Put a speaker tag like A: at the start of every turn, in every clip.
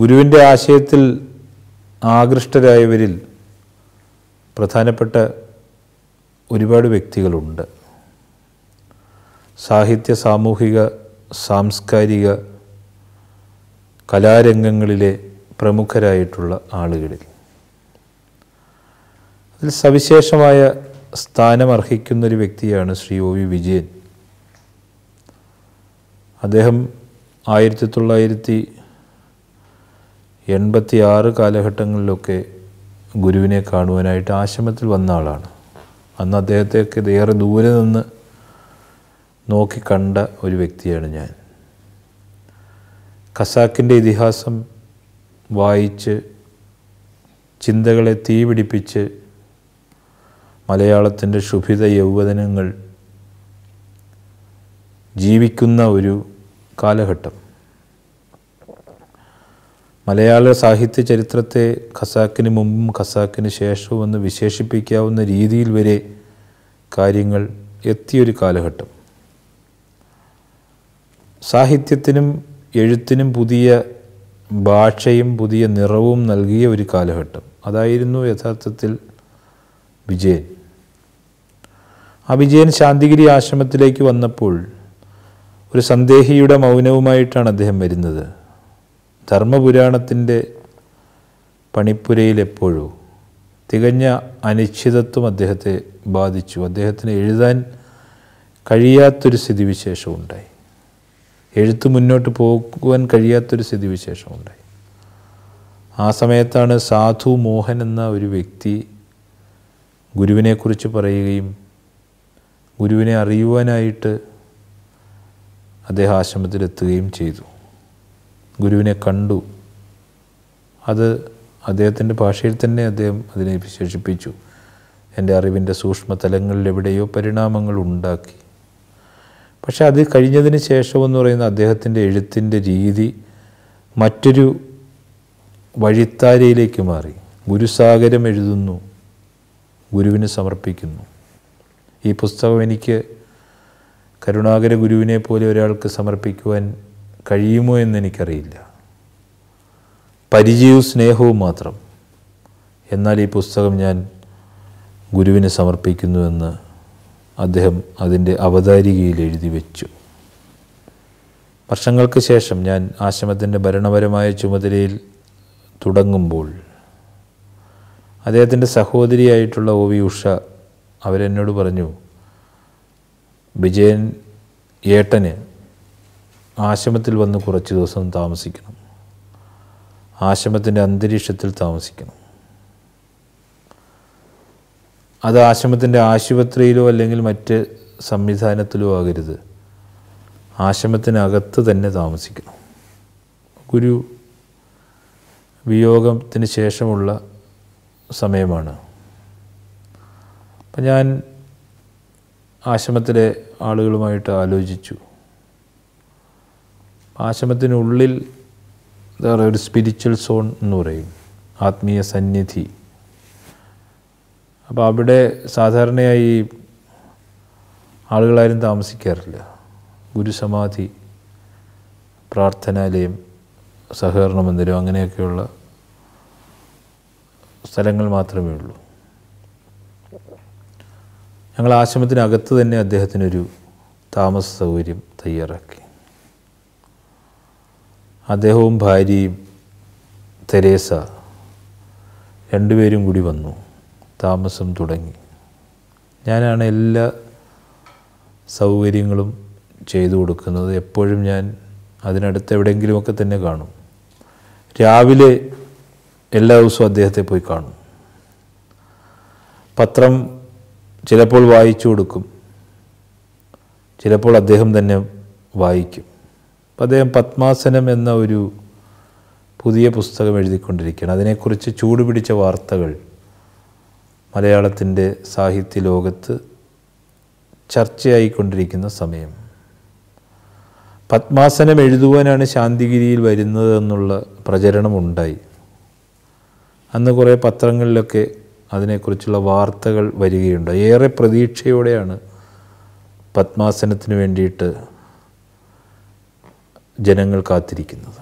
A: ഗുരുവിൻ്റെ ആശയത്തിൽ ആകൃഷ്ടരായവരിൽ പ്രധാനപ്പെട്ട ഒരുപാട് വ്യക്തികളുണ്ട് സാഹിത്യ സാമൂഹിക സാംസ്കാരിക കലാരംഗങ്ങളിലെ പ്രമുഖരായിട്ടുള്ള ആളുകളിൽ അതിൽ സവിശേഷമായ സ്ഥാനമർഹിക്കുന്നൊരു വ്യക്തിയാണ് ശ്രീ ഒ വി വിജയൻ അദ്ദേഹം ആയിരത്തി തൊള്ളായിരത്തി എൺപത്തി ആറ് കാലഘട്ടങ്ങളിലൊക്കെ ഗുരുവിനെ കാണുവാനായിട്ട് ആശ്രമത്തിൽ വന്ന ആളാണ് അന്ന് അദ്ദേഹത്തെയൊക്കെ ഏറെ ദൂരെ നിന്ന് നോക്കി കണ്ട ഒരു വ്യക്തിയാണ് ഞാൻ ഖസാക്കിൻ്റെ ഇതിഹാസം വായിച്ച് ചിന്തകളെ തീപിടിപ്പിച്ച് മലയാളത്തിൻ്റെ ശുഭിത യൗവനങ്ങൾ ജീവിക്കുന്ന ഒരു കാലഘട്ടം മലയാള സാഹിത്യ ചരിത്രത്തെ ഖസാക്കിന് മുമ്പും ഖസാക്കിന് ശേഷവും എന്ന് വിശേഷിപ്പിക്കാവുന്ന രീതിയിൽ വരെ കാര്യങ്ങൾ എത്തിയൊരു കാലഘട്ടം സാഹിത്യത്തിനും എഴുത്തിനും പുതിയ ഭാഷയും പുതിയ നിറവും നൽകിയ ഒരു കാലഘട്ടം അതായിരുന്നു യഥാർത്ഥത്തിൽ വിജയൻ ആ വിജയൻ ശാന്തിഗിരി ആശ്രമത്തിലേക്ക് വന്നപ്പോൾ ഒരു സന്ദേഹിയുടെ മൗനവുമായിട്ടാണ് അദ്ദേഹം വരുന്നത് ധർമ്മപുരാണത്തിൻ്റെ പണിപ്പുരയിലെപ്പോഴോ തികഞ്ഞ അനിശ്ചിതത്വം അദ്ദേഹത്തെ ബാധിച്ചു അദ്ദേഹത്തിന് എഴുതാൻ കഴിയാത്തൊരു സ്ഥിതിവിശേഷമുണ്ടായി എഴുത്ത് മുന്നോട്ട് പോകുവാൻ കഴിയാത്തൊരു സ്ഥിതിവിശേഷമുണ്ടായി ആ സമയത്താണ് സാധു മോഹൻ എന്ന ഒരു വ്യക്തി ഗുരുവിനെക്കുറിച്ച് പറയുകയും ഗുരുവിനെ അറിയുവാനായിട്ട് അദ്ദേഹം ആശ്രമത്തിലെത്തുകയും ചെയ്തു ഗുരുവിനെ കണ്ടു അത് അദ്ദേഹത്തിൻ്റെ ഭാഷയിൽ തന്നെ അദ്ദേഹം അതിനെ വിശേഷിപ്പിച്ചു എൻ്റെ അറിവിൻ്റെ സൂക്ഷ്മ തലങ്ങളിൽ എവിടെയോ പരിണാമങ്ങൾ ഉണ്ടാക്കി പക്ഷെ അത് കഴിഞ്ഞതിന് ശേഷമെന്ന് പറയുന്ന അദ്ദേഹത്തിൻ്റെ എഴുത്തിൻ്റെ രീതി മറ്റൊരു വഴിത്താരയിലേക്ക് മാറി ഗുരുസാഗരം എഴുതുന്നു ഗുരുവിന് സമർപ്പിക്കുന്നു ഈ പുസ്തകം എനിക്ക് കരുണാകര ഗുരുവിനെ പോലെ ഒരാൾക്ക് സമർപ്പിക്കുവാൻ കഴിയുമോ എന്നെനിക്കറിയില്ല പരിചയവും സ്നേഹവും മാത്രം എന്നാൽ ഈ പുസ്തകം ഞാൻ ഗുരുവിന് സമർപ്പിക്കുന്നുവെന്ന് അദ്ദേഹം അതിൻ്റെ അവതാരികയിൽ എഴുതി വെച്ചു വർഷങ്ങൾക്ക് ശേഷം ഞാൻ ആശ്രമത്തിൻ്റെ ഭരണപരമായ ചുമതലയിൽ തുടങ്ങുമ്പോൾ അദ്ദേഹത്തിൻ്റെ സഹോദരിയായിട്ടുള്ള ഒ വി ഉഷ അവരെന്നോട് പറഞ്ഞു വിജയൻ ഏട്ടന് ആശ്രമത്തിൽ വന്ന് കുറച്ച് ദിവസം താമസിക്കണം ആശ്രമത്തിൻ്റെ അന്തരീക്ഷത്തിൽ താമസിക്കണം അത് ആശ്രമത്തിൻ്റെ ആശുപത്രിയിലോ അല്ലെങ്കിൽ മറ്റ് സംവിധാനത്തിലോ ആകരുത് ആശ്രമത്തിനകത്ത് തന്നെ താമസിക്കണം ഗുരു വിയോഗത്തിന് ശേഷമുള്ള സമയമാണ് അപ്പം ഞാൻ ആശ്രമത്തിലെ ആളുകളുമായിട്ട് ആലോചിച്ചു ആശ്രമത്തിനുള്ളിൽ എന്താ പറയുക ഒരു സ്പിരിച്വൽ സോൺ എന്ന് പറയും ആത്മീയ സന്നിധി അപ്പോൾ അവിടെ സാധാരണയായി ആളുകളാരും താമസിക്കാറില്ല ഗുരുസമാധി പ്രാർത്ഥനാലയം സഹകരണ മന്ദിരം അങ്ങനെയൊക്കെയുള്ള സ്ഥലങ്ങൾ മാത്രമേ ഉള്ളൂ ഞങ്ങൾ ആശ്രമത്തിനകത്ത് തന്നെ അദ്ദേഹത്തിനൊരു താമസ സൗകര്യം തയ്യാറാക്കി അദ്ദേഹവും ഭാര്യയും തെരേസ രണ്ടുപേരും കൂടി വന്നു താമസം തുടങ്ങി ഞാനാണ് എല്ലാ സൗകര്യങ്ങളും ചെയ്തു കൊടുക്കുന്നത് എപ്പോഴും ഞാൻ അതിനടുത്ത് എവിടെയെങ്കിലുമൊക്കെ തന്നെ കാണും രാവിലെ എല്ലാ ദിവസവും അദ്ദേഹത്തെ പോയി കാണും പത്രം ചിലപ്പോൾ വായിച്ചു കൊടുക്കും ചിലപ്പോൾ അദ്ദേഹം തന്നെ വായിക്കും അപ്പം അദ്ദേഹം പത്മാസനം എന്ന ഒരു പുതിയ പുസ്തകം എഴുതിക്കൊണ്ടിരിക്കുകയാണ് അതിനെക്കുറിച്ച് ചൂടുപിടിച്ച വാർത്തകൾ മലയാളത്തിൻ്റെ സാഹിത്യ ലോകത്ത് ചർച്ചയായിക്കൊണ്ടിരിക്കുന്ന സമയം പത്മാസനം എഴുതുവാനാണ് ശാന്തിഗിരിയിൽ വരുന്നത് എന്നുള്ള പ്രചരണമുണ്ടായി അന്ന് കുറേ പത്രങ്ങളിലൊക്കെ അതിനെക്കുറിച്ചുള്ള വാർത്തകൾ വരികയുണ്ട് ഏറെ പ്രതീക്ഷയോടെയാണ് പത്മാസനത്തിന് വേണ്ടിയിട്ട് ജനങ്ങൾ കാത്തിരിക്കുന്നത്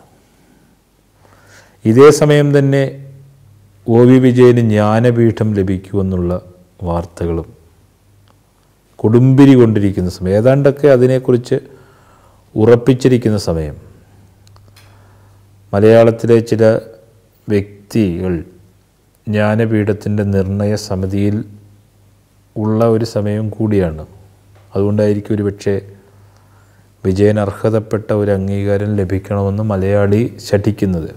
A: ഇതേ സമയം തന്നെ ഒ വി വിജയന് ജ്ഞാനപീഠം ലഭിക്കുമെന്നുള്ള വാർത്തകളും കൊടുമ്പിരി കൊണ്ടിരിക്കുന്ന സമയം ഏതാണ്ടൊക്കെ അതിനെക്കുറിച്ച് ഉറപ്പിച്ചിരിക്കുന്ന സമയം മലയാളത്തിലെ ചില വ്യക്തികൾ ജ്ഞാനപീഠത്തിൻ്റെ നിർണയ സമിതിയിൽ ഉള്ള ഒരു സമയം കൂടിയാണ് അതുകൊണ്ടായിരിക്കും ഒരുപക്ഷെ വിജയൻ അർഹതപ്പെട്ട ഒരു അംഗീകാരം ലഭിക്കണമെന്ന് മലയാളി ശഠിക്കുന്നത്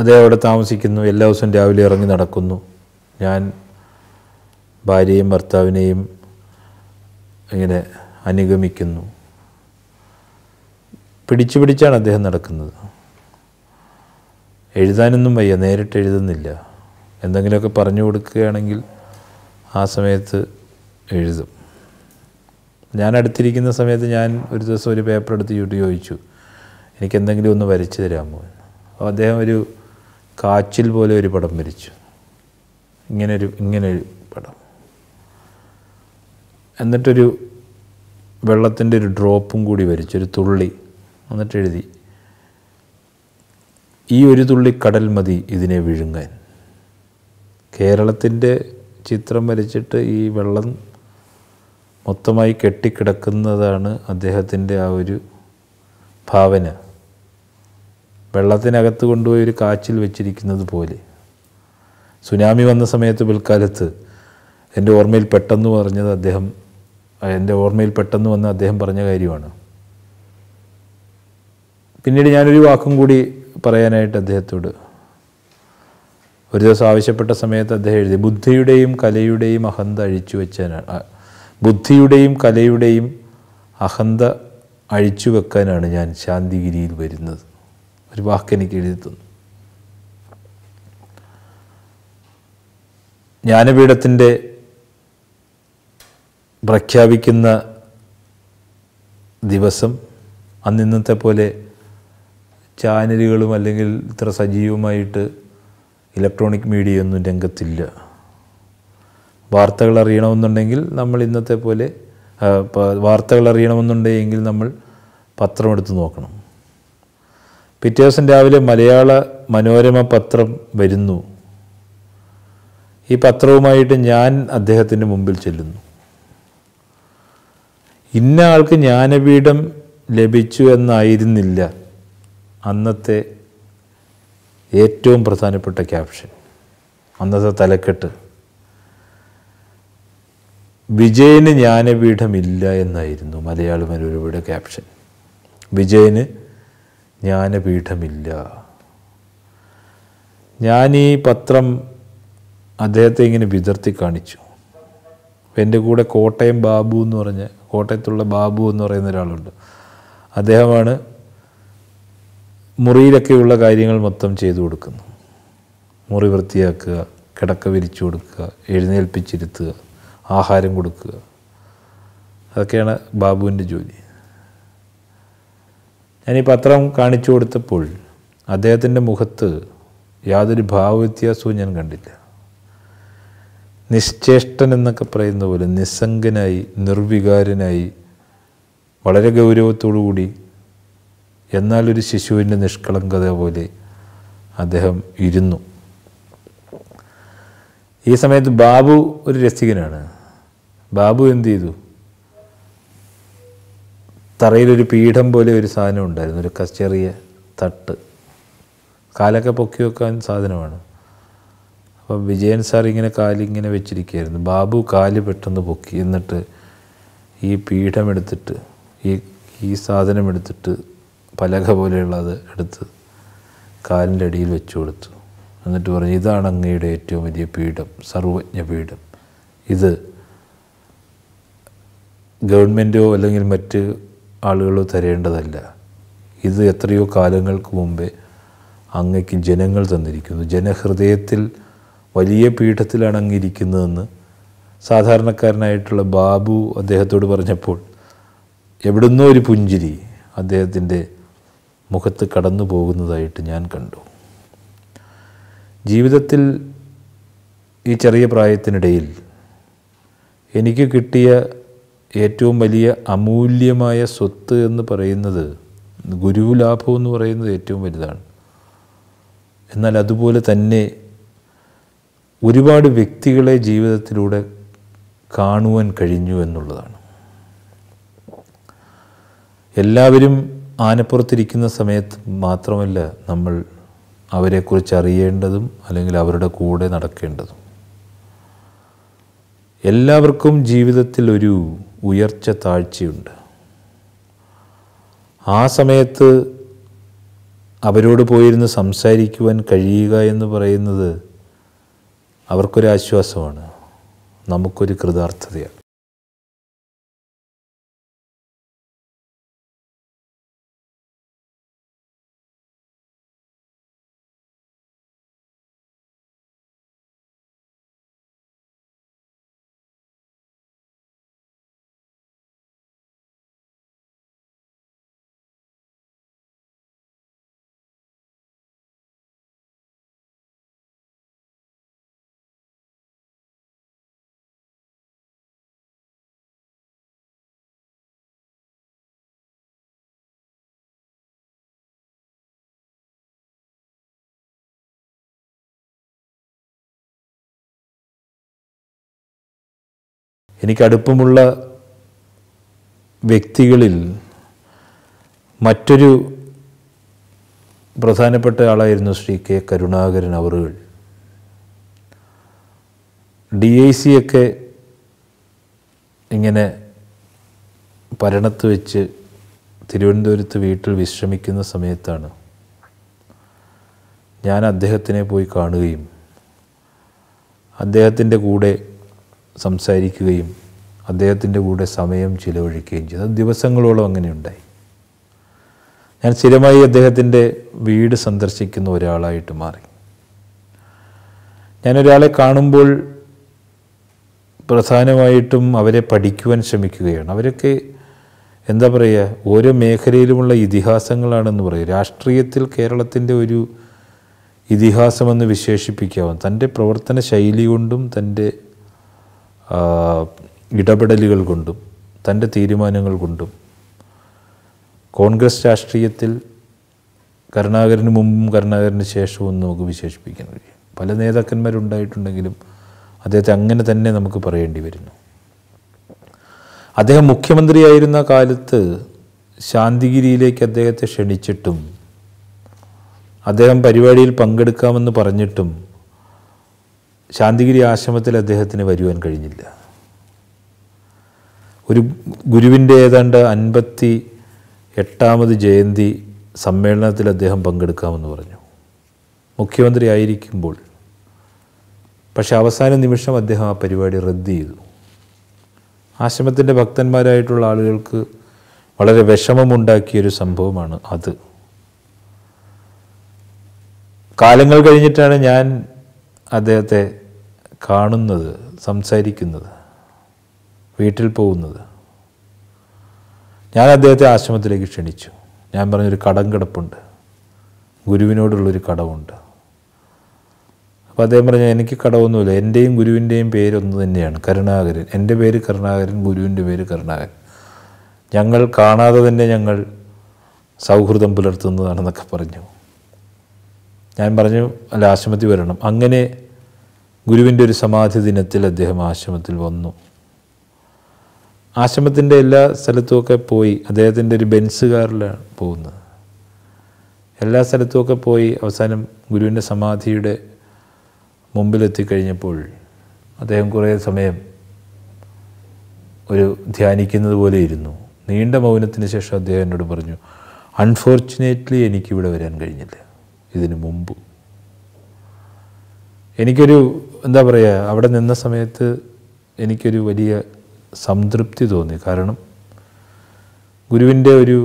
A: അദ്ദേഹം അവിടെ താമസിക്കുന്നു എല്ലാ ദിവസവും രാവിലെ ഇറങ്ങി നടക്കുന്നു ഞാൻ ഭാര്യയും ഭർത്താവിനെയും ഇങ്ങനെ അനുഗമിക്കുന്നു പിടിച്ചു പിടിച്ചാണ് അദ്ദേഹം നടക്കുന്നത് എഴുതാനൊന്നും വയ്യ നേരിട്ട് എഴുതുന്നില്ല എന്തെങ്കിലുമൊക്കെ പറഞ്ഞു കൊടുക്കുകയാണെങ്കിൽ ആ സമയത്ത് എഴുതും ഞാൻ അടുത്തിരിക്കുന്ന സമയത്ത് ഞാൻ ഒരു ദിവസം ഒരു പേപ്പർ എടുത്ത് ചൂട്ടി ചോദിച്ചു എനിക്ക് എന്തെങ്കിലും ഒന്ന് വരച്ചു തരാമോ അപ്പോൾ അദ്ദേഹം ഒരു കാച്ചിൽ പോലെ ഒരു പടം വരച്ചു ഇങ്ങനൊരു ഇങ്ങനൊരു പടം എന്നിട്ടൊരു വെള്ളത്തിൻ്റെ ഒരു ഡ്രോപ്പും കൂടി വരച്ചു ഒരു തുള്ളി എന്നിട്ട് എഴുതി ഈ ഒരു തുള്ളി കടൽ മതി ഇതിനെ വിഴുങ്ങാൻ കേരളത്തിൻ്റെ ചിത്രം വരച്ചിട്ട് ഈ വെള്ളം മൊത്തമായി കെട്ടിക്കിടക്കുന്നതാണ് അദ്ദേഹത്തിൻ്റെ ആ ഒരു ഭാവന വെള്ളത്തിനകത്ത് കൊണ്ടുപോയി ഒരു കാച്ചിൽ വെച്ചിരിക്കുന്നത് പോലെ സുനാമി വന്ന സമയത്ത് പിൽക്കാലത്ത് എൻ്റെ ഓർമ്മയിൽ പെട്ടെന്ന് പറഞ്ഞത് അദ്ദേഹം എൻ്റെ ഓർമ്മയിൽ പെട്ടെന്ന് വന്ന് അദ്ദേഹം പറഞ്ഞ കാര്യമാണ് പിന്നീട് ഞാനൊരു വാക്കും കൂടി പറയാനായിട്ട് അദ്ദേഹത്തോട് ഒരു ദിവസം ആവശ്യപ്പെട്ട സമയത്ത് അദ്ദേഹം എഴുതി ബുദ്ധിയുടെയും കലയുടെയും അഹന്ത അഴിച്ചു വെച്ചാൽ ബുദ്ധിയുടെയും കലയുടെയും അഹന്ത അഴിച്ചു വെക്കാനാണ് ഞാൻ ശാന്തിഗിരിയിൽ വരുന്നത് ഒരു വാക്ക് എനിക്ക് എഴുതി തന്നു ജ്ഞാനപീഠത്തിൻ്റെ പ്രഖ്യാപിക്കുന്ന ദിവസം അന്നിന്നത്തെ പോലെ ചാനലുകളും അല്ലെങ്കിൽ ഇത്ര സജീവമായിട്ട് ഇലക്ട്രോണിക് മീഡിയ ഒന്നും രംഗത്തില്ല വാർത്തകൾ അറിയണമെന്നുണ്ടെങ്കിൽ നമ്മൾ ഇന്നത്തെ പോലെ വാർത്തകൾ അറിയണമെന്നുണ്ടെങ്കിൽ നമ്മൾ പത്രമെടുത്ത് നോക്കണം പിറ്റേ ദിവസം രാവിലെ മലയാള മനോരമ പത്രം വരുന്നു ഈ പത്രവുമായിട്ട് ഞാൻ അദ്ദേഹത്തിൻ്റെ മുമ്പിൽ ചെല്ലുന്നു ഇന്ന ആൾക്ക് ജ്ഞാനപീഠം ലഭിച്ചു എന്നായിരുന്നില്ല അന്നത്തെ ഏറ്റവും പ്രധാനപ്പെട്ട ക്യാപ്ഷൻ അന്നത്തെ തലക്കെട്ട് വിജയന് ജ്ഞാനപീഠമില്ല എന്നായിരുന്നു മലയാള മനോരമയുടെ ക്യാപ്ഷൻ വിജയന് ജ്ഞാനപീഠമില്ല ഞാൻ ഈ പത്രം അദ്ദേഹത്തെ ഇങ്ങനെ വിതർത്തി കാണിച്ചു എൻ്റെ കൂടെ കോട്ടയം ബാബു എന്ന് പറഞ്ഞ കോട്ടയത്തുള്ള ബാബു എന്ന് പറയുന്ന ഒരാളുണ്ട് അദ്ദേഹമാണ് മുറിയിലൊക്കെയുള്ള കാര്യങ്ങൾ മൊത്തം ചെയ്തു കൊടുക്കുന്നു മുറി വൃത്തിയാക്കുക കിടക്ക വിരിച്ചു കൊടുക്കുക എഴുന്നേൽപ്പിച്ചിരുത്തുക ആഹാരം കൊടുക്കുക അതൊക്കെയാണ് ബാബുവിൻ്റെ ജോലി ഞാൻ ഈ പത്രം കാണിച്ചു കൊടുത്തപ്പോൾ അദ്ദേഹത്തിൻ്റെ മുഖത്ത് യാതൊരു ഭാവവ്യത്യാസവും ഞാൻ കണ്ടില്ല നിശ്ചേഷ്ടൻ എന്നൊക്കെ പറയുന്ന പോലെ നിസ്സംഗനായി നിർവികാരനായി വളരെ ഗൗരവത്തോടുകൂടി എന്നാലൊരു ശിശുവിൻ്റെ നിഷ്കളങ്കത പോലെ അദ്ദേഹം ഇരുന്നു ഈ സമയത്ത് ബാബു ഒരു രസികനാണ് ബാബു എന്ത് ചെയ്തു തറയിലൊരു പീഠം പോലെ ഒരു സാധനം ഉണ്ടായിരുന്നു ഒരു ചെറിയ തട്ട് കാലൊക്കെ പൊക്കി വെക്കാൻ സാധനമാണ് അപ്പോൾ വിജയൻ സാർ ഇങ്ങനെ കാലിങ്ങനെ വെച്ചിരിക്കുകയായിരുന്നു ബാബു കാല് പെട്ടെന്ന് പൊക്കി എന്നിട്ട് ഈ പീഠം എടുത്തിട്ട് ഈ ഈ സാധനം എടുത്തിട്ട് പലക പോലെയുള്ളത് എടുത്ത് കാലിൻ്റെ അടിയിൽ വെച്ചു കൊടുത്തു എന്നിട്ട് പറഞ്ഞു ഇതാണ് അങ്ങയുടെ ഏറ്റവും വലിയ പീഠം സർവജ്ഞ പീഠം ഇത് ഗവൺമെൻറ്റോ അല്ലെങ്കിൽ മറ്റ് ആളുകളോ തരേണ്ടതല്ല ഇത് എത്രയോ കാലങ്ങൾക്ക് മുമ്പേ അങ്ങയ്ക്ക് ജനങ്ങൾ തന്നിരിക്കുന്നു ജനഹൃദയത്തിൽ വലിയ പീഠത്തിലാണ് അങ്ങിരിക്കുന്നതെന്ന് സാധാരണക്കാരനായിട്ടുള്ള ബാബു അദ്ദേഹത്തോട് പറഞ്ഞപ്പോൾ എവിടുന്നോ ഒരു പുഞ്ചിരി അദ്ദേഹത്തിൻ്റെ മുഖത്ത് കടന്നു പോകുന്നതായിട്ട് ഞാൻ കണ്ടു ജീവിതത്തിൽ ഈ ചെറിയ പ്രായത്തിനിടയിൽ എനിക്ക് കിട്ടിയ ഏറ്റവും വലിയ അമൂല്യമായ സ്വത്ത് എന്ന് പറയുന്നത് ഗുരുലാഭം എന്ന് പറയുന്നത് ഏറ്റവും വലുതാണ് എന്നാൽ അതുപോലെ തന്നെ ഒരുപാട് വ്യക്തികളെ ജീവിതത്തിലൂടെ കാണുവാൻ കഴിഞ്ഞു എന്നുള്ളതാണ് എല്ലാവരും ആനപ്പുറത്തിരിക്കുന്ന സമയത്ത് മാത്രമല്ല നമ്മൾ അവരെക്കുറിച്ച് അറിയേണ്ടതും അല്ലെങ്കിൽ അവരുടെ കൂടെ നടക്കേണ്ടതും എല്ലാവർക്കും ജീവിതത്തിൽ ഒരു ഉയർച്ച താഴ്ചയുണ്ട് ആ സമയത്ത് അവരോട് പോയിരുന്ന് സംസാരിക്കുവാൻ കഴിയുക എന്ന് പറയുന്നത് അവർക്കൊരാശ്വാസമാണ് നമുക്കൊരു കൃതാർത്ഥതയാണ് അടുപ്പമുള്ള വ്യക്തികളിൽ മറ്റൊരു പ്രധാനപ്പെട്ട ആളായിരുന്നു ശ്രീ കെ കരുണാകരൻ അവറുകൾ ഡി ഐ സിയൊക്കെ ഇങ്ങനെ ഭരണത്ത് വെച്ച് തിരുവനന്തപുരത്ത് വീട്ടിൽ വിശ്രമിക്കുന്ന സമയത്താണ് ഞാൻ അദ്ദേഹത്തിനെ പോയി കാണുകയും അദ്ദേഹത്തിൻ്റെ കൂടെ സംസാരിക്കുകയും അദ്ദേഹത്തിൻ്റെ കൂടെ സമയം ചിലവഴിക്കുകയും ചെയ്തു ദിവസങ്ങളോളം അങ്ങനെ ഉണ്ടായി ഞാൻ സ്ഥിരമായി അദ്ദേഹത്തിൻ്റെ വീട് സന്ദർശിക്കുന്ന ഒരാളായിട്ട് മാറി ഞാനൊരാളെ കാണുമ്പോൾ പ്രധാനമായിട്ടും അവരെ പഠിക്കുവാൻ ശ്രമിക്കുകയാണ് അവരൊക്കെ എന്താ പറയുക ഓരോ മേഖലയിലുമുള്ള ഇതിഹാസങ്ങളാണെന്ന് പറയും രാഷ്ട്രീയത്തിൽ കേരളത്തിൻ്റെ ഒരു ഇതിഹാസമെന്ന് വിശേഷിപ്പിക്കാവും തൻ്റെ പ്രവർത്തന ശൈലി കൊണ്ടും തൻ്റെ ഇടപെടലുകൾ കൊണ്ടും തൻ്റെ തീരുമാനങ്ങൾ കൊണ്ടും കോൺഗ്രസ് രാഷ്ട്രീയത്തിൽ കരുണാകരന് മുമ്പും കരുണാകരന് ശേഷവും നമുക്ക് വിശേഷിപ്പിക്കാൻ കഴിയും പല നേതാക്കന്മാരുണ്ടായിട്ടുണ്ടെങ്കിലും അദ്ദേഹത്തെ അങ്ങനെ തന്നെ നമുക്ക് പറയേണ്ടി വരുന്നു അദ്ദേഹം മുഖ്യമന്ത്രിയായിരുന്ന കാലത്ത് ശാന്തിഗിരിയിലേക്ക് അദ്ദേഹത്തെ ക്ഷണിച്ചിട്ടും അദ്ദേഹം പരിപാടിയിൽ പങ്കെടുക്കാമെന്ന് പറഞ്ഞിട്ടും ശാന്തിഗിരി ആശ്രമത്തിൽ അദ്ദേഹത്തിന് വരുവാൻ കഴിഞ്ഞില്ല ഒരു ഗുരുവിൻ്റെ ഏതാണ്ട് അൻപത്തി എട്ടാമത് ജയന്തി സമ്മേളനത്തിൽ അദ്ദേഹം പങ്കെടുക്കാമെന്ന് പറഞ്ഞു മുഖ്യമന്ത്രി ആയിരിക്കുമ്പോൾ പക്ഷേ അവസാന നിമിഷം അദ്ദേഹം ആ പരിപാടി റദ്ദ് ചെയ്തു ആശ്രമത്തിൻ്റെ ഭക്തന്മാരായിട്ടുള്ള ആളുകൾക്ക് വളരെ വിഷമമുണ്ടാക്കിയൊരു സംഭവമാണ് അത് കാലങ്ങൾ കഴിഞ്ഞിട്ടാണ് ഞാൻ അദ്ദേഹത്തെ കാണുന്നത് സംസാരിക്കുന്നത് വീട്ടിൽ പോകുന്നത് ഞാൻ അദ്ദേഹത്തെ ആശ്രമത്തിലേക്ക് ക്ഷണിച്ചു ഞാൻ പറഞ്ഞൊരു കടം കിടപ്പുണ്ട് ഗുരുവിനോടുള്ളൊരു കടമുണ്ട് അപ്പോൾ അദ്ദേഹം പറഞ്ഞു എനിക്ക് കടമൊന്നുമില്ല എൻ്റെയും ഗുരുവിൻ്റെയും പേരൊന്ന് തന്നെയാണ് കരുണാകരൻ എൻ്റെ പേര് കരുണാകരൻ ഗുരുവിൻ്റെ പേര് കരുണാകരൻ ഞങ്ങൾ കാണാതെ തന്നെ ഞങ്ങൾ സൗഹൃദം പുലർത്തുന്നതാണെന്നൊക്കെ പറഞ്ഞു ഞാൻ പറഞ്ഞു അല്ല ആശ്രമത്തിൽ വരണം അങ്ങനെ ഗുരുവിൻ്റെ ഒരു സമാധി ദിനത്തിൽ അദ്ദേഹം ആശ്രമത്തിൽ വന്നു ആശ്രമത്തിൻ്റെ എല്ലാ സ്ഥലത്തുമൊക്കെ പോയി അദ്ദേഹത്തിൻ്റെ ഒരു ബെൻസ് കാറിലാണ് പോകുന്നത് എല്ലാ സ്ഥലത്തുമൊക്കെ പോയി അവസാനം ഗുരുവിൻ്റെ സമാധിയുടെ മുമ്പിലെത്തിക്കഴിഞ്ഞപ്പോൾ അദ്ദേഹം കുറേ സമയം ഒരു ധ്യാനിക്കുന്നത് പോലെ ഇരുന്നു നീണ്ട മൗനത്തിന് ശേഷം അദ്ദേഹം എന്നോട് പറഞ്ഞു അൺഫോർച്ചുനേറ്റ്ലി എനിക്കിവിടെ വരാൻ കഴിഞ്ഞില്ല ഇതിനു മുമ്പ് എനിക്കൊരു എന്താ പറയുക അവിടെ നിന്ന സമയത്ത് എനിക്കൊരു വലിയ സംതൃപ്തി തോന്നി കാരണം ഗുരുവിൻ്റെ ഒരു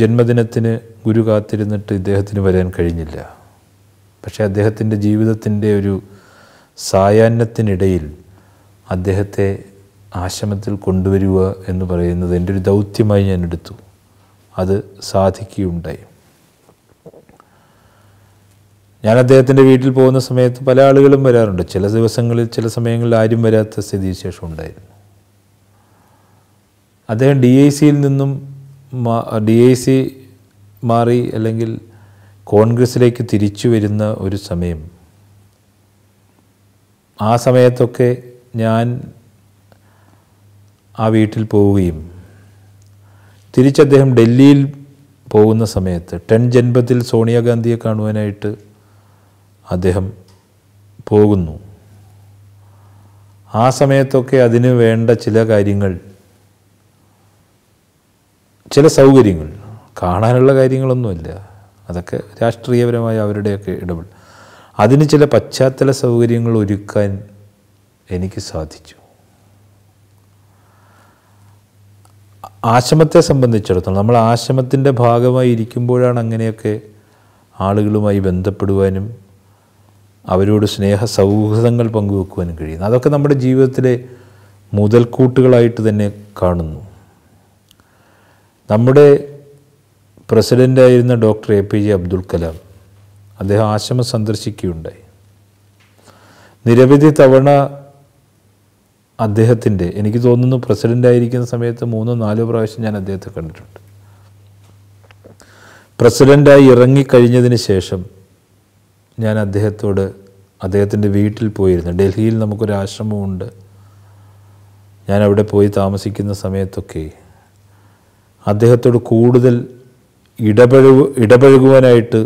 A: ജന്മദിനത്തിന് ഗുരു കാത്തിരുന്നിട്ട് ഇദ്ദേഹത്തിന് വരാൻ കഴിഞ്ഞില്ല പക്ഷേ അദ്ദേഹത്തിൻ്റെ ജീവിതത്തിൻ്റെ ഒരു സായാഹ്നത്തിനിടയിൽ അദ്ദേഹത്തെ ആശ്രമത്തിൽ കൊണ്ടുവരിക എന്ന് പറയുന്നത് എൻ്റെ ഒരു ദൗത്യമായി ഞാൻ എടുത്തു അത് സാധിക്കുകയുണ്ടായി ഞാൻ അദ്ദേഹത്തിൻ്റെ വീട്ടിൽ പോകുന്ന സമയത്ത് പല ആളുകളും വരാറുണ്ട് ചില ദിവസങ്ങളിൽ ചില സമയങ്ങളിൽ ആരും വരാത്ത വിശേഷം ഉണ്ടായിരുന്നു അദ്ദേഹം ഡി ഐ സിയിൽ നിന്നും ഡി ഐ സി മാറി അല്ലെങ്കിൽ കോൺഗ്രസ്സിലേക്ക് തിരിച്ചു വരുന്ന ഒരു സമയം ആ സമയത്തൊക്കെ ഞാൻ ആ വീട്ടിൽ പോവുകയും തിരിച്ചദ്ദേഹം ഡൽഹിയിൽ പോകുന്ന സമയത്ത് ടെൻ ജൻപത്തിൽ സോണിയാഗാന്ധിയെ കാണുവാനായിട്ട് അദ്ദേഹം പോകുന്നു ആ സമയത്തൊക്കെ അതിന് വേണ്ട ചില കാര്യങ്ങൾ ചില സൗകര്യങ്ങൾ കാണാനുള്ള കാര്യങ്ങളൊന്നുമില്ല അതൊക്കെ രാഷ്ട്രീയപരമായ അവരുടെയൊക്കെ ഇടപെൽ അതിന് ചില പശ്ചാത്തല സൗകര്യങ്ങൾ ഒരുക്കാൻ എനിക്ക് സാധിച്ചു ആശ്രമത്തെ സംബന്ധിച്ചിടത്തോളം നമ്മൾ ആശ്രമത്തിൻ്റെ ഭാഗമായി ഇരിക്കുമ്പോഴാണ് അങ്ങനെയൊക്കെ ആളുകളുമായി ബന്ധപ്പെടുവാനും അവരോട് സ്നേഹ സൗഹൃദങ്ങൾ പങ്കുവെക്കുവാനും കഴിയുന്നു അതൊക്കെ നമ്മുടെ ജീവിതത്തിലെ മുതൽക്കൂട്ടുകളായിട്ട് തന്നെ കാണുന്നു നമ്മുടെ പ്രസിഡൻ്റായിരുന്ന ഡോക്ടർ എ പി ജെ അബ്ദുൽ കലാം അദ്ദേഹം ആശ്രമം സന്ദർശിക്കുകയുണ്ടായി നിരവധി തവണ അദ്ദേഹത്തിൻ്റെ എനിക്ക് തോന്നുന്നു പ്രസിഡൻ്റ് ആയിരിക്കുന്ന സമയത്ത് മൂന്നോ നാലോ പ്രാവശ്യം ഞാൻ അദ്ദേഹത്തെ കണ്ടിട്ടുണ്ട് പ്രസിഡൻ്റായി ഇറങ്ങിക്കഴിഞ്ഞതിന് ശേഷം ഞാൻ അദ്ദേഹത്തോട് അദ്ദേഹത്തിൻ്റെ വീട്ടിൽ പോയിരുന്നു ഡൽഹിയിൽ നമുക്കൊരു ആശ്രമമുണ്ട് ഞാൻ അവിടെ പോയി താമസിക്കുന്ന സമയത്തൊക്കെ അദ്ദേഹത്തോട് കൂടുതൽ ഇടപഴകു ഇടപഴകുവാനായിട്ട്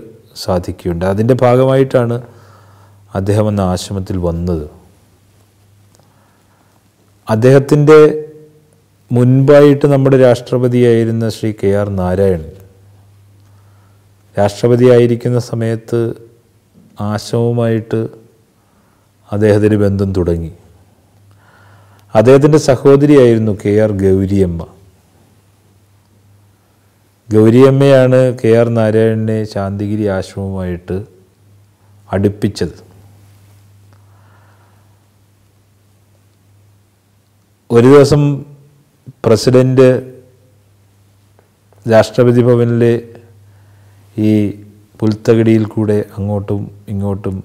A: സാധിക്കുന്നുണ്ട് അതിൻ്റെ ഭാഗമായിട്ടാണ് അദ്ദേഹം എന്ന ആശ്രമത്തിൽ വന്നത് അദ്ദേഹത്തിൻ്റെ മുൻപായിട്ട് നമ്മുടെ രാഷ്ട്രപതിയായിരുന്ന ശ്രീ കെ ആർ നാരായണൻ രാഷ്ട്രപതിയായിരിക്കുന്ന സമയത്ത് ആശവുമായിട്ട് അദ്ദേഹത്തിന് ബന്ധം തുടങ്ങി അദ്ദേഹത്തിൻ്റെ സഹോദരിയായിരുന്നു കെ ആർ ഗൗരിയമ്മ ഗൗരിയമ്മയാണ് കെ ആർ നാരായണനെ ശാന്തിഗിരി ആശ്രമവുമായിട്ട് അടുപ്പിച്ചത് ഒരു ദിവസം പ്രസിഡൻ്റ് രാഷ്ട്രപതി ഭവനിലെ ഈ പുൽത്തകടിയിൽ കൂടെ അങ്ങോട്ടും ഇങ്ങോട്ടും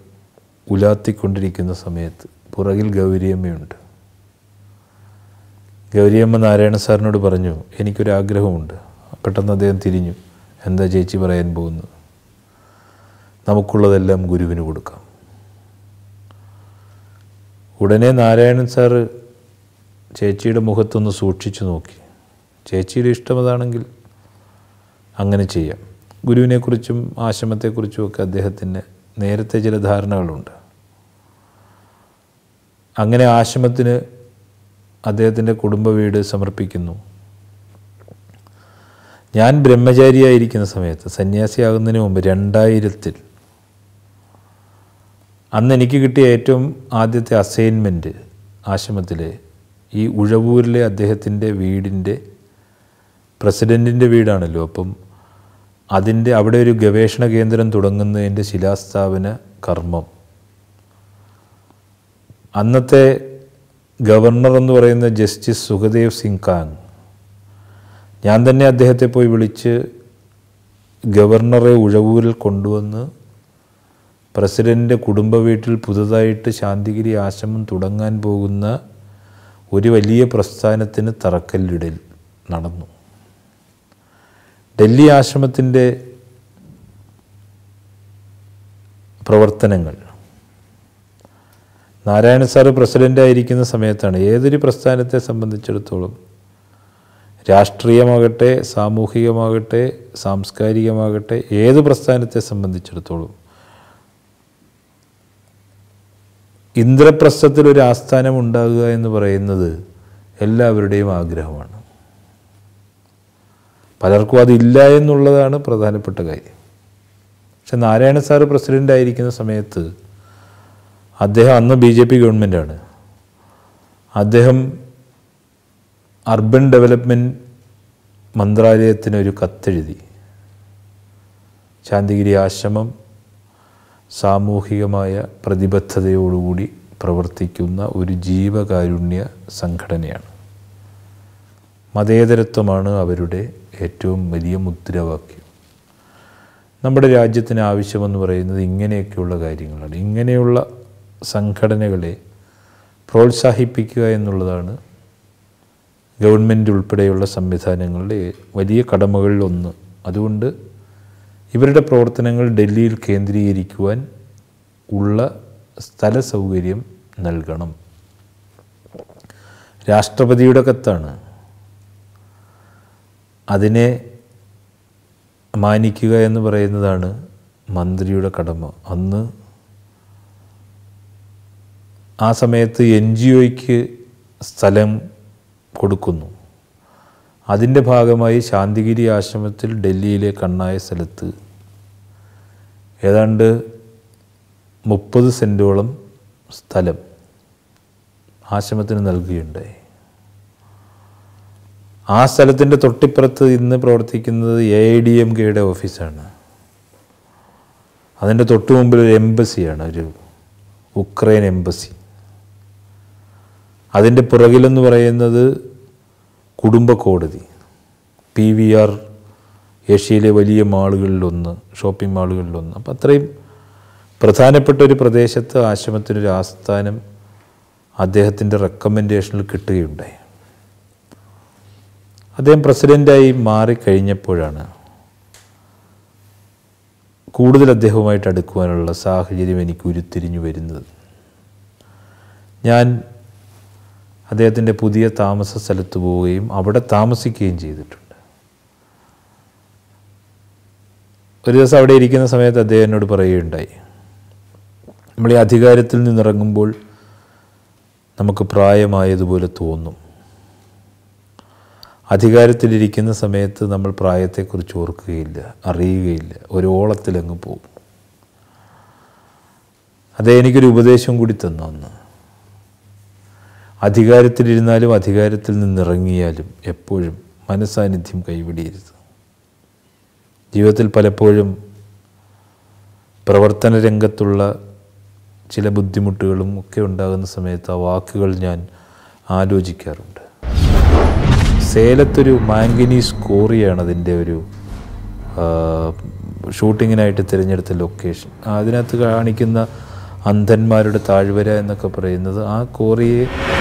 A: ഉലാത്തിക്കൊണ്ടിരിക്കുന്ന സമയത്ത് പുറകിൽ ഗൗരിയമ്മയുണ്ട് ഗൗരിയമ്മ നാരായണ സാറിനോട് പറഞ്ഞു എനിക്കൊരാഗ്രഹമുണ്ട് പെട്ടെന്ന് അദ്ദേഹം തിരിഞ്ഞു എന്താ ചേച്ചി പറയാൻ പോകുന്നു നമുക്കുള്ളതെല്ലാം ഗുരുവിന് കൊടുക്കാം ഉടനെ നാരായണൻ സാറ് ചേച്ചിയുടെ മുഖത്തൊന്ന് സൂക്ഷിച്ചു നോക്കി ചേച്ചിയുടെ അതാണെങ്കിൽ അങ്ങനെ ചെയ്യാം ഗുരുവിനെക്കുറിച്ചും ആശ്രമത്തെക്കുറിച്ചും ഒക്കെ അദ്ദേഹത്തിന് നേരത്തെ ചില ധാരണകളുണ്ട് അങ്ങനെ ആശ്രമത്തിന് അദ്ദേഹത്തിൻ്റെ കുടുംബ വീട് സമർപ്പിക്കുന്നു ഞാൻ ബ്രഹ്മചാരിയായിരിക്കുന്ന സമയത്ത് സന്യാസിയാകുന്നതിന് മുമ്പ് രണ്ടായിരത്തിൽ അന്ന് എനിക്ക് കിട്ടിയ ഏറ്റവും ആദ്യത്തെ അസൈൻമെൻറ്റ് ആശ്രമത്തിലെ ഈ ഉഴവൂരിലെ അദ്ദേഹത്തിൻ്റെ വീടിൻ്റെ പ്രസിഡൻറ്റിൻ്റെ വീടാണല്ലോ അപ്പം അതിൻ്റെ അവിടെ ഒരു ഗവേഷണ കേന്ദ്രം തുടങ്ങുന്നതിൻ്റെ ശിലാസ്ഥാപന കർമ്മം അന്നത്തെ ഗവർണർ എന്ന് പറയുന്ന ജസ്റ്റിസ് സുഖദേവ് സിംഗ് കാങ് ഞാൻ തന്നെ അദ്ദേഹത്തെ പോയി വിളിച്ച് ഗവർണറെ ഉഴവൂരിൽ കൊണ്ടുവന്ന് പ്രസിഡൻ്റിൻ്റെ കുടുംബ വീട്ടിൽ പുതുതായിട്ട് ശാന്തിഗിരി ആശ്രമം തുടങ്ങാൻ പോകുന്ന ഒരു വലിയ പ്രസ്ഥാനത്തിന് തറക്കല്ലിടൽ നടന്നു ഡൽഹി ആശ്രമത്തിൻ്റെ പ്രവർത്തനങ്ങൾ നാരായണ സാറ് പ്രസിഡൻ്റായിരിക്കുന്ന സമയത്താണ് ഏതൊരു പ്രസ്ഥാനത്തെ സംബന്ധിച്ചിടത്തോളം രാഷ്ട്രീയമാകട്ടെ സാമൂഹികമാകട്ടെ സാംസ്കാരികമാകട്ടെ ഏത് പ്രസ്ഥാനത്തെ സംബന്ധിച്ചിടത്തോളം ഇന്ദ്രപ്രസ്ഥത്തിൽ ഒരു ആസ്ഥാനം ഉണ്ടാകുക എന്ന് പറയുന്നത് എല്ലാവരുടെയും ആഗ്രഹമാണ് പലർക്കും അതില്ല എന്നുള്ളതാണ് പ്രധാനപ്പെട്ട കാര്യം പക്ഷെ നാരായണ സാർ പ്രസിഡൻ്റായിരിക്കുന്ന ആയിരിക്കുന്ന സമയത്ത് അദ്ദേഹം അന്ന് ബി ജെ പി ഗവൺമെൻറ്റാണ് അദ്ദേഹം അർബൻ ഡെവലപ്മെൻറ്റ് മന്ത്രാലയത്തിന് ഒരു കത്തെഴുതി ശാന്തിഗിരി ആശ്രമം സാമൂഹികമായ പ്രതിബദ്ധതയോടുകൂടി പ്രവർത്തിക്കുന്ന ഒരു ജീവകാരുണ്യ സംഘടനയാണ് മതേതരത്വമാണ് അവരുടെ ഏറ്റവും വലിയ മുദ്രാവാക്യം നമ്മുടെ രാജ്യത്തിന് ആവശ്യമെന്ന് പറയുന്നത് ഇങ്ങനെയൊക്കെയുള്ള കാര്യങ്ങളാണ് ഇങ്ങനെയുള്ള സംഘടനകളെ പ്രോത്സാഹിപ്പിക്കുക എന്നുള്ളതാണ് ഗവൺമെൻറ് ഉൾപ്പെടെയുള്ള സംവിധാനങ്ങളുടെ വലിയ കടമകളിലൊന്ന് അതുകൊണ്ട് ഇവരുടെ പ്രവർത്തനങ്ങൾ ഡൽഹിയിൽ കേന്ദ്രീകരിക്കുവാൻ ഉള്ള സ്ഥല സൗകര്യം നൽകണം രാഷ്ട്രപതിയുടെ കത്താണ് അതിനെ മാനിക്കുക എന്ന് പറയുന്നതാണ് മന്ത്രിയുടെ കടമ അന്ന് ആ സമയത്ത് എൻ ജി ഒയ്ക്ക് സ്ഥലം കൊടുക്കുന്നു അതിൻ്റെ ഭാഗമായി ശാന്തിഗിരി ആശ്രമത്തിൽ ഡൽഹിയിലെ കണ്ണായ സ്ഥലത്ത് ഏതാണ്ട് മുപ്പത് സെൻറ്റോളം സ്ഥലം ആശ്രമത്തിന് നൽകുകയുണ്ടായി ആ സ്ഥലത്തിൻ്റെ തൊട്ടിപ്പുറത്ത് ഇന്ന് പ്രവർത്തിക്കുന്നത് എ ഐ ഡി എം കെയുടെ ഓഫീസാണ് അതിൻ്റെ തൊട്ടു മുമ്പിൽ ഒരു എംബസിയാണ് ഒരു ഉക്രൈൻ എംബസി അതിൻ്റെ പുറകിലെന്ന് പറയുന്നത് കുടുംബ കോടതി പി വി ആർ ഏഷ്യയിലെ വലിയ മാളുകളിലൊന്ന് ഷോപ്പിംഗ് മാളുകളിലൊന്ന് അപ്പം അത്രയും പ്രധാനപ്പെട്ട ഒരു പ്രദേശത്ത് ആശ്രമത്തിനൊരു ആസ്ഥാനം അദ്ദേഹത്തിൻ്റെ റെക്കമെൻഡേഷനിൽ കിട്ടുകയുണ്ടായി അദ്ദേഹം പ്രസിഡൻ്റായി മാറിക്കഴിഞ്ഞപ്പോഴാണ് കൂടുതൽ അദ്ദേഹവുമായിട്ട് അടുക്കുവാനുള്ള സാഹചര്യം എനിക്ക് ഉരുത്തിരിഞ്ഞു വരുന്നത് ഞാൻ അദ്ദേഹത്തിൻ്റെ പുതിയ താമസ സ്ഥലത്ത് പോവുകയും അവിടെ താമസിക്കുകയും ചെയ്തിട്ടുണ്ട് ഒരു ദിവസം അവിടെ ഇരിക്കുന്ന സമയത്ത് അദ്ദേഹം എന്നോട് പറയുകയുണ്ടായി നമ്മൾ ഈ അധികാരത്തിൽ നിന്നിറങ്ങുമ്പോൾ നമുക്ക് പ്രായമായതുപോലെ തോന്നും അധികാരത്തിലിരിക്കുന്ന സമയത്ത് നമ്മൾ പ്രായത്തെക്കുറിച്ച് ഓർക്കുകയില്ല അറിയുകയില്ല ഒരു ഓളത്തിലങ്ങ് പോകും അതേ എനിക്കൊരു ഉപദേശം കൂടി തന്നു അന്ന് അധികാരത്തിലിരുന്നാലും അധികാരത്തിൽ നിന്നിറങ്ങിയാലും എപ്പോഴും മനസാന്നിധ്യം കൈവിടിയരുത് ജീവിതത്തിൽ പലപ്പോഴും പ്രവർത്തന രംഗത്തുള്ള ചില ബുദ്ധിമുട്ടുകളും ഒക്കെ ഉണ്ടാകുന്ന സമയത്ത് ആ വാക്കുകൾ ഞാൻ ആലോചിക്കാറുണ്ട് സേലത്തൊരു മാംഗനീസ് കോറിയാണ് അതിൻ്റെ ഒരു ഷൂട്ടിങ്ങിനായിട്ട് തിരഞ്ഞെടുത്ത ലൊക്കേഷൻ അതിനകത്ത് കാണിക്കുന്ന അന്ധന്മാരുടെ താഴ്വര എന്നൊക്കെ പറയുന്നത് ആ കോറിയെ